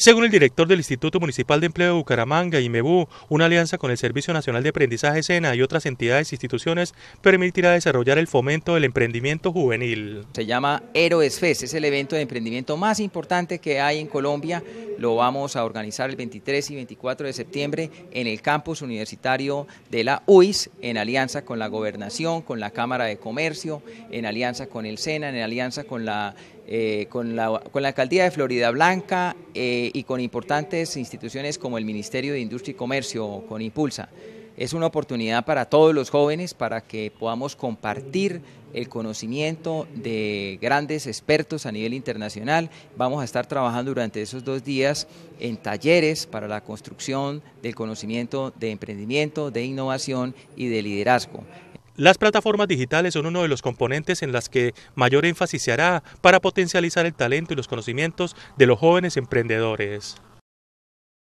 Según el director del Instituto Municipal de Empleo de Bucaramanga, IMEBU, una alianza con el Servicio Nacional de Aprendizaje SENA y otras entidades e instituciones permitirá desarrollar el fomento del emprendimiento juvenil. Se llama Héroes Fest, es el evento de emprendimiento más importante que hay en Colombia lo vamos a organizar el 23 y 24 de septiembre en el campus universitario de la UIS, en alianza con la Gobernación, con la Cámara de Comercio, en alianza con el SENA, en alianza con la eh, con, la, alcaldía de Florida Blanca eh, y con importantes instituciones como el Ministerio de Industria y Comercio, con Impulsa es una oportunidad para todos los jóvenes para que podamos compartir el conocimiento de grandes expertos a nivel internacional. Vamos a estar trabajando durante esos dos días en talleres para la construcción del conocimiento de emprendimiento, de innovación y de liderazgo. Las plataformas digitales son uno de los componentes en las que mayor énfasis se hará para potencializar el talento y los conocimientos de los jóvenes emprendedores.